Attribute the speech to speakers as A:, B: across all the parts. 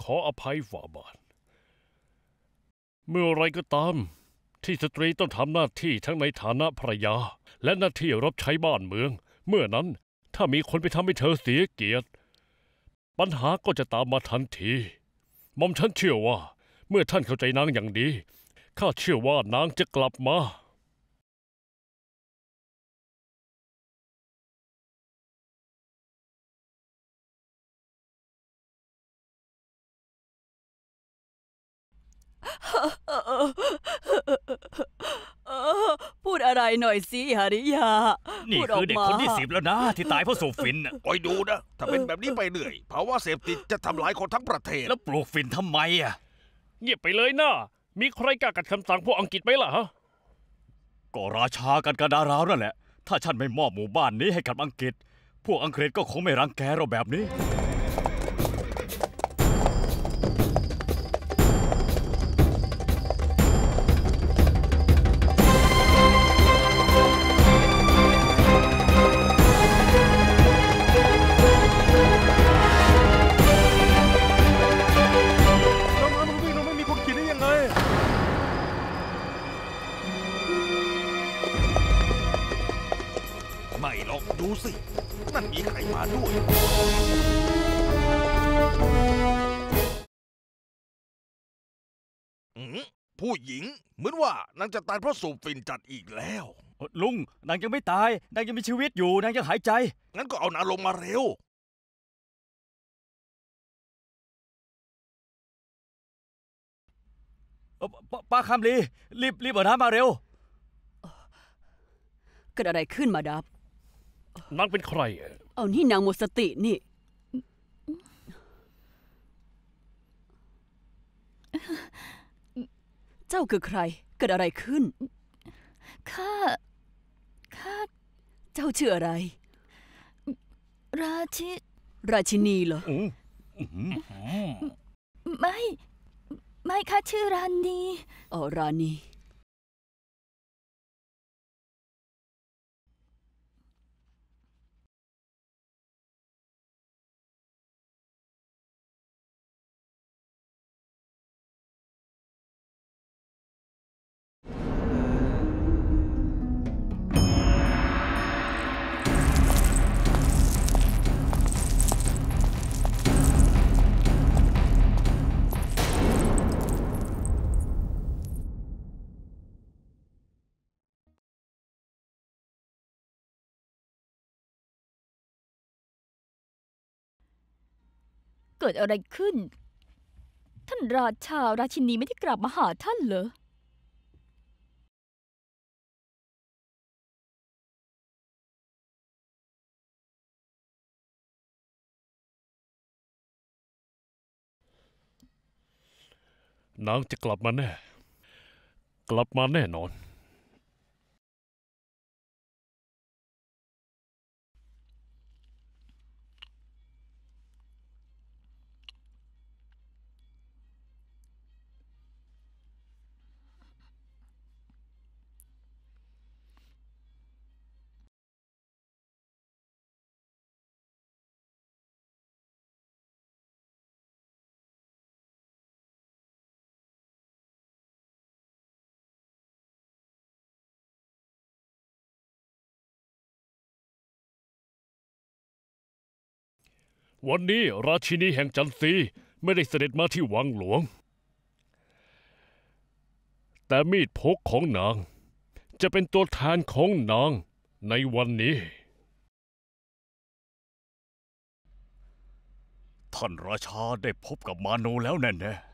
A: ขออภัยฝ่าบาท
B: เมื่อไรก็ตาม ที่สตรีต้องทำหน้าที่ทั้งในฐานะภรรยาและหน้าที่รับใช้บ้านเมือง เมื่อนั้นถ้ามีคนไปทำให้เธอเสียเกียรติ ปัญหาก็จะตามมาทันทีมอมฉันเชื่อว่า เมื่อท่านเข้าใจนางอ
A: ย่างดี ข้าเชื่อว่านาง จะกลับมา
C: พูดอะไรหน่อยสิฮาริยา นี่คือเด็กคนที่สิบ
B: แล้วนะ ที่ตายเพราะสูบฟิน่ะอปดูนะ ถ้าเป็นแบบนี้ไปเรื่อยภาวะเสพติดจะทำลายคนทั้งประเทศแล้วปลูกฟินทำไมอ่ะ เงียบไปเลยนะมีใครกล้ากัดคำสั่งพวกอังกฤษไหมล่ะฮะก็ราชากันกระดาราวนั่นแหละ ถ้าฉันไม่มอบหมู่บ้านนี้ให้กับอังกฤษ พวกอังกฤษก็คงไม่รังแกเราแบบนี้
D: ดูสิ นั่นมีใครมาด้วย ผู้หญิง เหมือนว่านางจะตายเพราะสูบฟินจัดอีกแล้ว ลุงนางยังไม่ตาย นางยังมีชีวิตอยู่ นางยังหายใจ งั้นก็เอานาลงมาเร็ว
A: ป้าคำลีรีบรีบเอาน้ำมาเร็ว
C: เกิดอะไรขึ้นมาดับ
B: นางเป็นใคร เ
C: อานี่นางหมดสตินี่ เจ้าคือใครเกิดอะไรขึ้น ข้า ข้า เจ้าชื่ออะไร ราชิ ราชินีเหรอ ไม่ ไม่ข้าชื่อราน
A: ีอ๋อรานี
C: เกิดอะไรขึ้น ท่านราชาราชินีไม่ได้กลับมาหาท่านเหรอ
A: นางจะกลับมาแน่
B: กลับมาแน่นอนวันนี้ราชินีแห่งจันทรีไม่ได้เสด็จมาที่วังหลวง แต่มีดพกของนาง จะเป็นตัวแทนของนางในวันนี้
A: ท่านราชาได้พบกับมาโนแล้วแน่ๆ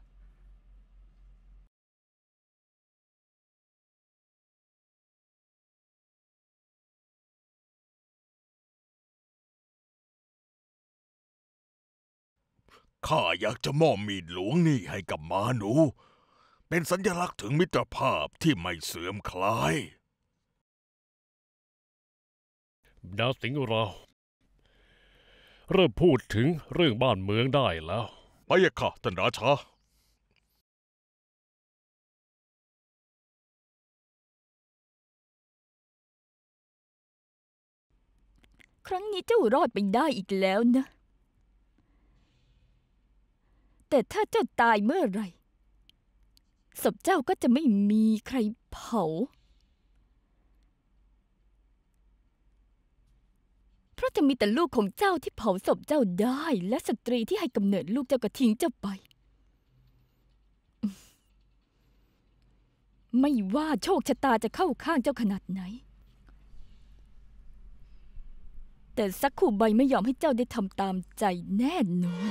D: ข้าอยากจะมอบมีดหลวงนี่ให้กับมาหนู เป็นสัญลักษณ์ถึงมิตรภาพที่ไม่เสื่อมคลาย
B: นาสิงห์เรา เริ่มพูดถึงเรื่อง
A: บ้านเมืองได้แล้ว ไปเอะค่ะท่านราชา
C: ครั้งนี้เจ้ารอดไปได้อีกแล้วนะแต่ถ้าเจ้าตายเมื่อไรศพเจ้าก็จะไม่มีใครเผา เพราะจะมีแต่ลูกของเจ้าที่เผาศพเจ้าได้และสตรีที่ให้กำเนิดลูกเจ้าก็ทิ้งเจ้าไป ไม่ว่าโชคชะตาจะเข้าข้างเจ้าขนาดไหน แต่สักคู่ใบไม่ยอมให้เจ้าได้ทำตามใจแน่นอน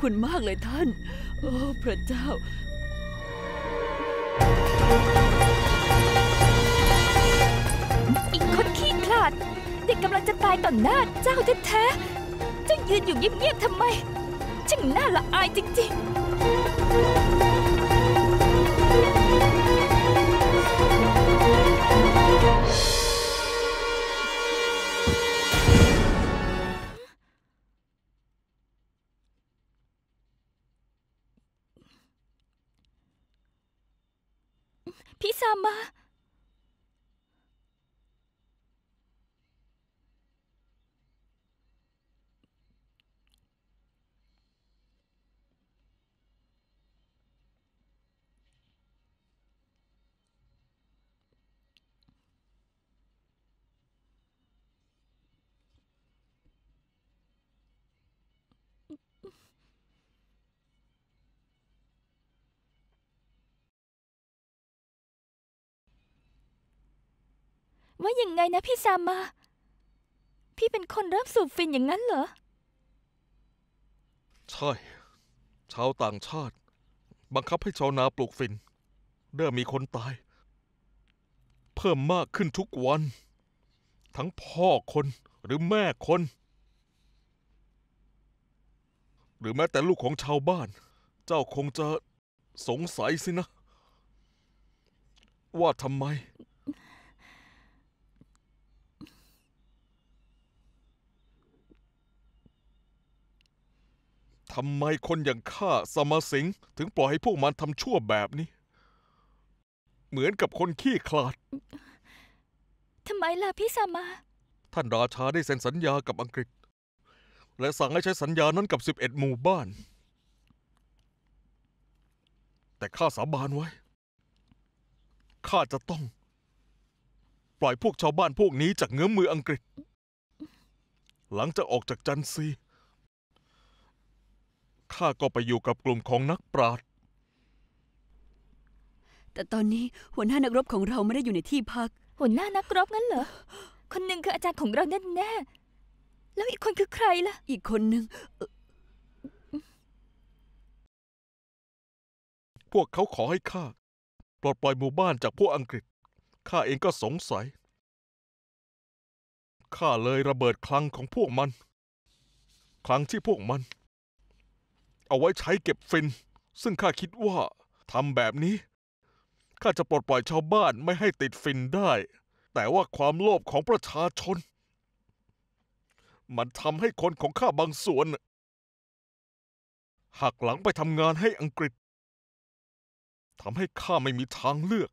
C: คุณมากเลยท่าน โอ้ พระเจ้า อีกคนขี้ขลาด เด็กกำลังจะตายต่อหน้าเจ้าแท้ๆเจ้ายืนอยู่เงียบๆทำไม ช่างน่าละอายจริง ๆ披萨吗？ว่ายังไงนะพี่ซามา พี่เป็นคนเริ่มสูบฟินอย่างนั้นเหรอ
D: ใช่ ชาวต่างชาติ บังคับให้ชาวนาปลูกฟินเริ่มมีคนตาย เพิ่มมากขึ้นทุกวัน ทั้งพ่อคนหรือแม่คน หรือแม้แต่ลูกของชาวบ้าน เจ้าคงจะ สงสัยสินะ ว่าทำไมทำไมคนอย่างข้าสมสิงถึงปล่อยให้พวกมันทำชั่วแบบนี้ เหมือนกับคนขี้คลาด
C: ทำไมล่ะพี่สามา
D: ท่านราชาได้เซ็นสัญญากับอังกฤษ และสั่งให้ใช้สัญญานั้นกับ11หมู่บ้าน แต่ข้าสาบานไว้ข้าจะต้อง ปล่อยพวกชาวบ้านพวกนี้จากเงื้อมมืออังกฤษ หลังจากออกจากจันซีข้าก็ไปอยู่กับกลุ่มของนักปราชญ์
C: แต่ตอนนี้หัวหน้านักรบของเราไม่ได้อยู่ในที่พัก หัวหน้านักรบงั้นเหรอ คนหนึ่งคืออาจารย์ของเราแน่ๆแล้วอีกคนคือใครล่ะ อีก
A: คนหนึ่ง
D: พวกเขาขอให้ข้า ปลดปล่อยหมู่บ้านจากพวกอังกฤษ ข้าเองก็สงสัย ข้าเลยระเบิดคลังของพวกมัน คลังที่พวกมันเอาไว้ใช้เก็บฟิน ซึ่งข้าคิดว่าทำแบบนี้ข้าจะปลดปล่อยชาวบ้านไม่ให้ติดฟินได้ แต่ว่าความโลภของประชาชน มันทำให้คนของข้าบางส่วนหักหลังไปทำงานให้อังกฤษทำให้ข้าไม่มีทางเลือก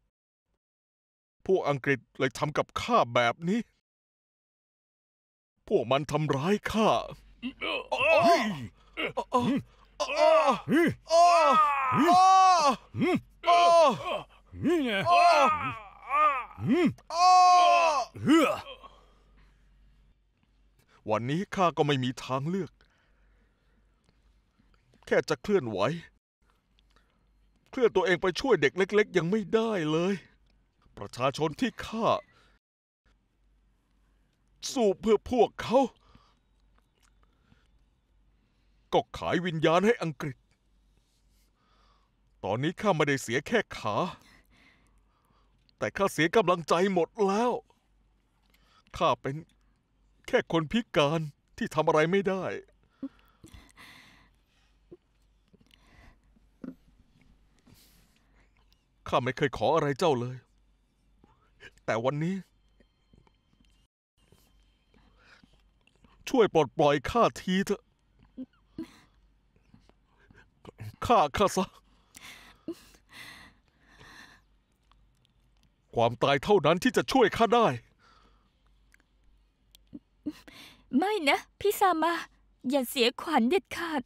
D: พวกอังกฤษเลยทำกับข้าแบบนี้ พวกมันทำร้ายข้าวันนี้ ข้าก็ไม่มีทางเลือก แค่จะเคลื่อนไหว เคลื่อนตัวเองไปช่วยเด็กเล็กๆยังไม่ได้เลย ประชาชนที่ข้าสู้เพื่อพวกเขาก็ขายวิญญาณให้อังกฤษ ตอนนี้ข้าไม่ได้เสียแค่ขา แต่ข้าเสียกำลังใจหมดแล้ว ข้าเป็นแค่คนพิการที่ทำอะไรไม่ได้ ข้าไม่เคยขออะไรเจ้าเลย แต่วันนี้ ช่วยปลดปล่อยข้าทีเถอะข่าข้าซะความตายเท่านั้นที่จะช่วยข้าได้
C: ไม่นะ พี่ซามา อย่าเสียขวัญเด็ดขาด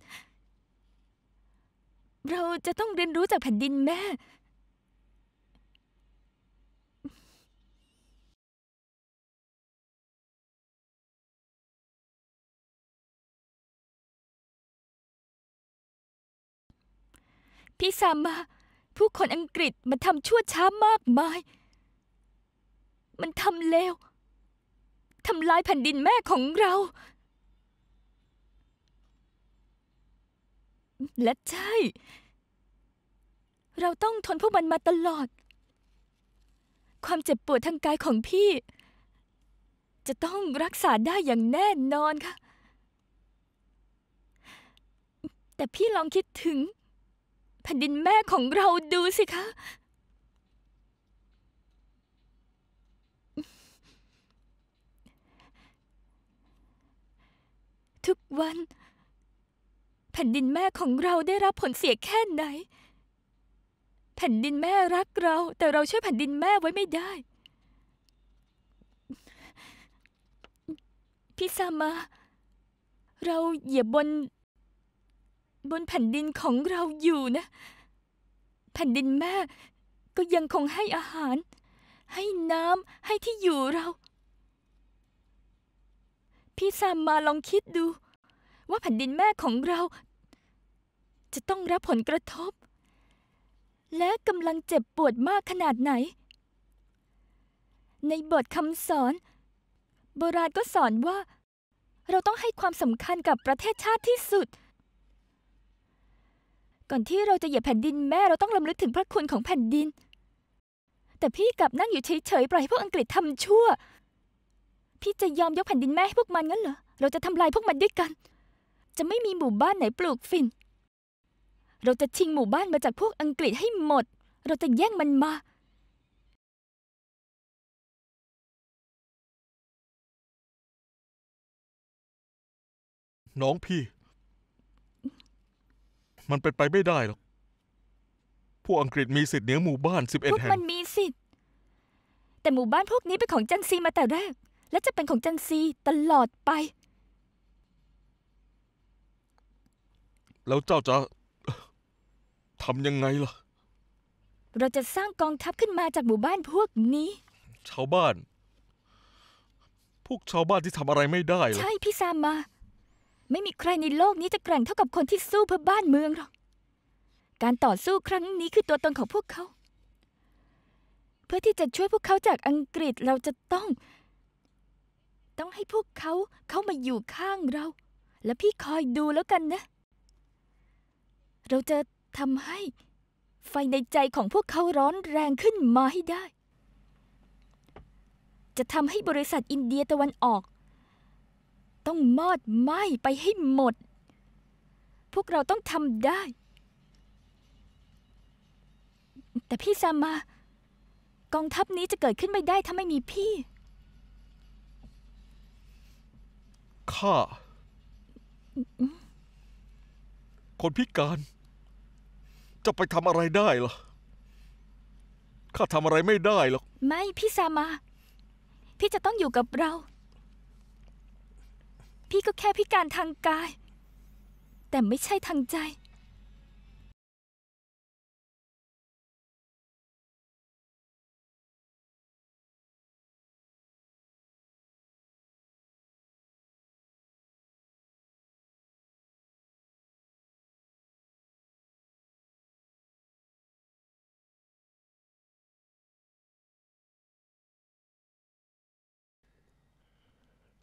C: เราจะต้องเรียนรู้จากแผ่นดินแม่พี่สามาผู้คนอังกฤษมันทำชั่วช้ามากมาย มันทำเลวทำลายแผ่นดินแม่ของเรา และใช่ เราต้องทนพวกมันมาตลอด ความเจ็บปวดทางกายของพี่ จะต้องรักษาได้อย่างแน่นอนค่ะ แต่พี่ลองคิดถึงแผ่นดินแม่ของเราดูสิคะ ทุกวัน แผ่นดินแม่ของเราได้รับผลเสียแค่ไหน แผ่นดินแม่รักเรา แต่เราช่วยแผ่นดินแม่ไว้ไม่ได้ พี่ซามาเราเหยียบบนบนแผ่นดินของเราอยู่นะ แผ่นดินแม่ก็ยังคงให้อาหาร ให้น้ำให้ที่อยู่เรา พี่ซามมาลองคิดดู ว่าแผ่นดินแม่ของเรา จะต้องรับผลกระทบ และกำลังเจ็บปวดมากขนาดไหน ในบทคำสอน โบราณก็สอนว่า เราต้องให้ความสำคัญกับประเทศชาติที่สุดก่อนที่เราจะเหยียบแผ่นดินแม่เราต้องลำลึกถึงพระคุณของแผ่นดิน แต่พี่กลับนั่งอยู่เฉยๆปล่อยให้พวกอังกฤษทำชั่ว พี่จะยอมยกแผ่นดินแม่ให้พวกมันงั้นเหรอ เราจะทำลายพวกมันด้วยกัน จะไม่มีหมู่บ้านไหนปลูกฟินเราจะชิงหมู่บ้านมาจากพวกอังกฤษให้หมด เราจะแย่งมันม
A: า น้องพ
D: ี่มันเป็นไปไม่ได้หรอก พวกอังกฤษมีสิทธิ์เหนือหมู่บ้านสิบเอ็ดแห่งมัน
C: มีสิทธิ์แต่หมู่บ้านพวกนี้เป็นของจันซีมาแต่แรก และจะเป็นของจันซีตลอดไป
D: แล้วเจ้าจะทำยังไงล่ะ
C: เราจะสร้างกองทัพขึ้นมาจากหมู่บ้านพวกนี้
D: ชาวบ้าน พวกชาวบ้านที่ทำอะไรไม่ได้หรอใช่
C: พี่ซามมาไม่มีใครในโลกนี้จะแกร่งเท่ากับคนที่สู้เพื่อบ้านเมืองหรอกการต่อสู้ครั้งนี้คือตัวตนของพวกเขา เพื่อที่จะช่วยพวกเขาจากอังกฤษเราจะต้อง ต้องให้พวกเขาเข้ามาอยู่ข้างเรา และพี่คอยดูแล้วกันนะ เราจะทำให้ไฟในใจของพวกเขาร้อนแรงขึ้นมาให้ได้ จะทำให้บริษัทอินเดียตะวันออกต้องมอดไหม้ไปให้หมด พวกเราต้องทำได้ แต่พี่ซามากองทัพนี้จะเกิดขึ้นไม่ได้ ถ้าไม่มีพี่
D: ข้าคนพิการ จะไปทำอะไรได้ล่ะข้าทำอะไรไม่ได้หรอก
C: ไม่พี่ซามา พี่จะต้องอยู่กับเราพี่ก็แค่พิการทางกาย แต่ไม่ใช่ทางใจ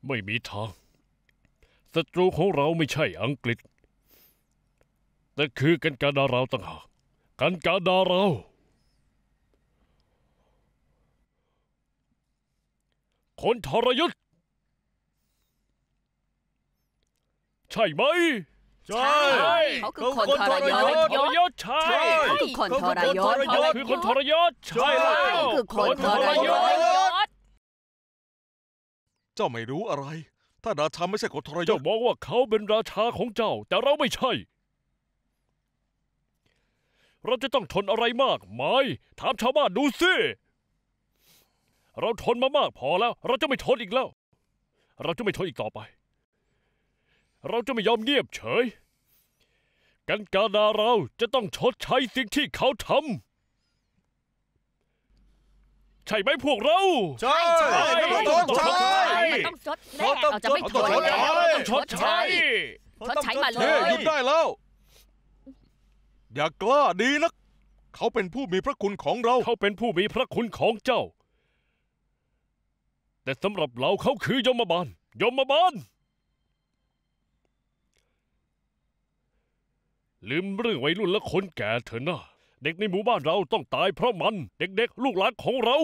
A: ไม่มีทางศัตรูของเราไม่ใช่
B: อังกฤษแต่คือกันกาดาเราต่างหากกันกาดาเรา คนทรยศใช่ไหมใช่เขาคือคนทรยศทรยศใช่เขาคือคนทรยศเขาคือคนทรยศ ใช่เขาคือคนทรยศ
D: เจ้าไม่รู้อะไรถ้าราชาไม่ใช่คนทรยศเจ้ามองว่าเขาเป็นราชา
B: ของเจ้า แต่เราไม่ใช่ เราจะต้องทนอะไรมากไหมถามชาวบ้านดูสิ เราทนมามากพอแล้ว เราจะไม่ทนอีกแล้ว เราจะไม่ทนอีกต่อไป เราจะไม่ยอมเงียบเฉย กันกาดาเราจะต้องชดใช้สิ่งที่เขาทำใช่ไหมพวกเรา ใช่ใช่ต้องช
C: ดใช้มันต้องชดแน่เราจะไม่ถอยแลต้องชดใช่ชดใช้มาเลยหยุดได้
D: แล้ว อย่ากล้าดีนักเข
B: าเป็นผู้มีพระคุณของเรา เขาเป็นผู้มีพระคุณของเจ้าแต่สำหรับเราเขาคือยมบาลยมบาลลืมเรื่องวัยรุ่นและคนแก่เถอะนะเด็กในหมู่บ้านเราต้องตายเพราะมัน เด็ก ๆ ลูกหลานของเรา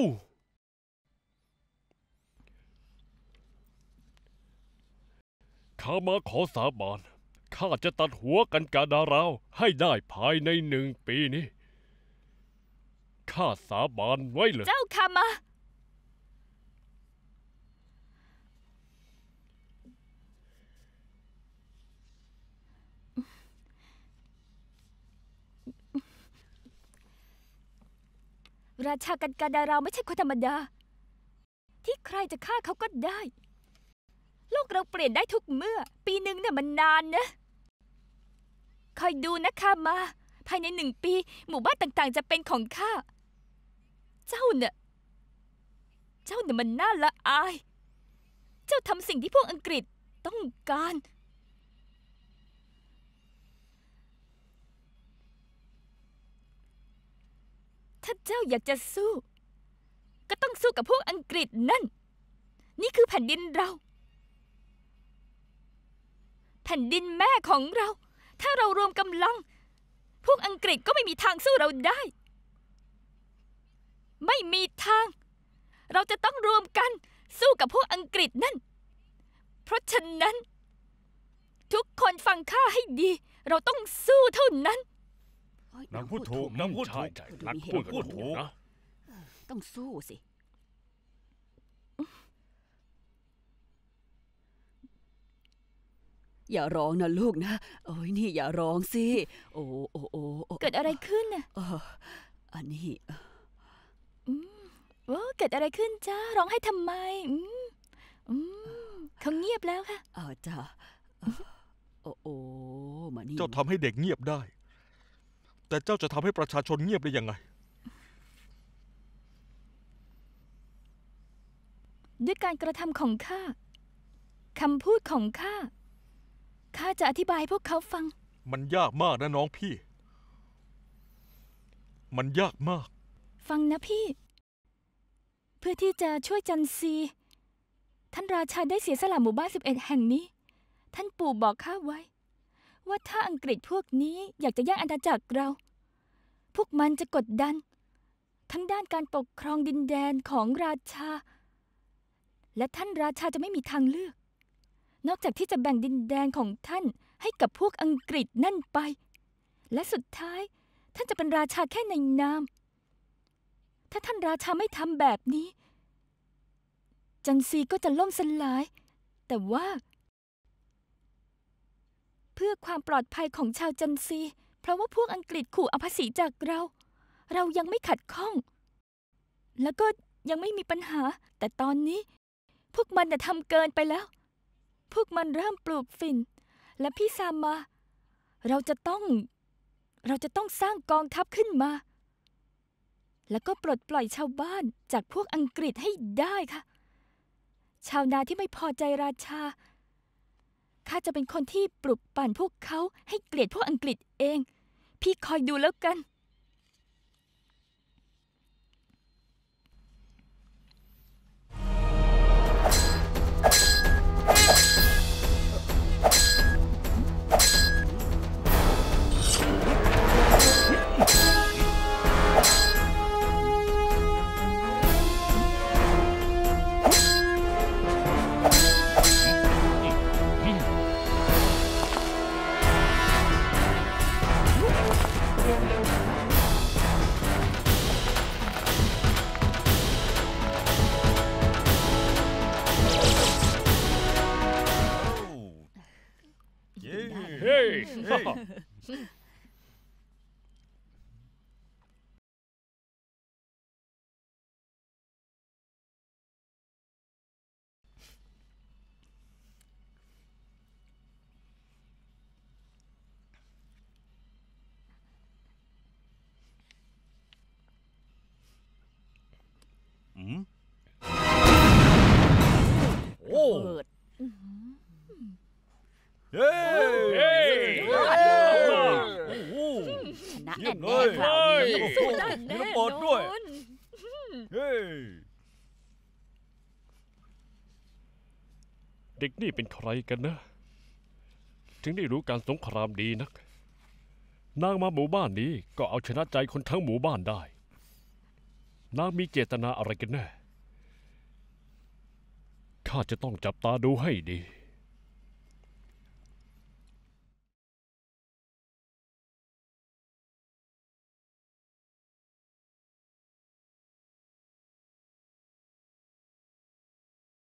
B: ข้ามาขอสาบาน ข้าจะตัดหัวกันกาดาราวให้ได้ภายในหนึ่งปีนี้ ข้าสาบานไว้เลยเจ้า
C: คามาราชากันการดาราไม่ใช่คนธรรมดา ที่ใครจะฆ่าเขาก็ได้ โลกเราเปลี่ยนได้ทุกเมื่อ ปีหนึ่งเนี่ยมันนานนะคอยดูนะคะมา ภายในหนึ่งปี หมู่บ้านต่างๆจะเป็นของข้าเจ้าเนี่ยเจ้าเนี่ยมันน่าละอาย เจ้าทำสิ่งที่พวกอังกฤษต้องการถ้าเจ้าอยากจะสู้ ก็ต้องสู้กับพวกอังกฤษนั่น นี่คือแผ่นดินเรา แผ่นดินแม่ของเรา ถ้าเรารวมกำลังพวกอังกฤษก็ไม่มีทางสู้เราได้ ไม่มีทาง เราจะต้องรวมกันสู้กับพวกอังกฤษนั่น เพราะฉะนั้น ทุกคนฟังข้าให้ดี เราต้องสู้เท่า นั้น
B: นางพูดถูกนางพูดถูกนางพูดถูกนะ
C: ต้องสู้สิ อย่าร้องนะลูกนะโอ้ยนี่อย่าร้องสิ โอ้โอ้โอ้เกิดอะไรขึ้นน่ะอันนี้ว่าเกิดอะไรขึ้นจ้า ร้องให้ทำไม อืมอืมเขาเงียบแล้วค่ะอ๋อจ้าโอ้
D: โอ้มานี่เจ้าทำให้เด็กเงียบได้แต่เจ้าจะทำให้ประชาชนเงียบได้ยังไง
C: ด้วยการกระทำของข้าคำพูดของข้าข้าจะอธิบายพวกเขาฟัง
D: มันยากมากนะน้องพี่ มันยากมาก
C: ฟังนะพี่ เพื่อที่จะช่วยจันซีท่านราชาได้เสียสละหมู่บ้าน11แห่งนี้ ท่านปู่บอกข้าไว้ ว่าถ้าอังกฤษพวกนี้ อยากจะแย่งอาณาจักรเราพวกมันจะกดดัน ทั้งด้านการปกครองดินแดนของราชา และท่านราชาจะไม่มีทางเลือก นอกจากที่จะแบ่งดินแดนของท่านให้กับพวกอังกฤษนั่นไป และสุดท้ายท่านจะเป็นราชาแค่ในนาม ถ้าท่านราชาไม่ทำแบบนี้ จังซีก็จะล่มสลาย แต่ว่า เพื่อความปลอดภัยของชาวจันซีเพราะว่าพวกอังกฤษขู่เอาภาษีจากเรา เรายังไม่ขัดข้อง แล้วก็ยังไม่มีปัญหา แต่ตอนนี้ พวกมันจ่ะทำเกินไปแล้ว พวกมันเริ่มปลูกฝิ่น และพี่ซามาเราจะต้อง เราจะต้องสร้างกองทัพขึ้นมา แล้วก็ปลดปล่อยชาวบ้านจากพวกอังกฤษให้ได้ค่ะ ชาวนาที่ไม่พอใจราชาข้าจะเป็นคนที่ปลุกปั่นพวกเขาให้เกลียดพวกอังกฤษเองพี่คอยดูแล้วกัน
B: เย้เย้โอ้โหนะแอนแน่คราวนี้สู้ไดแน่นอนเฮ้ยเด็กนี่เป็นใครกันนะ ถึงได้รู้การสงครามดีนัก นางมาหมู่บ้านนี้ ก็เอาชนะใจคนทั้งหมู่บ้านได้ นางมีเจตนาอะไรกันแน่
A: ข้าจะต้องจับตาดูให้ดี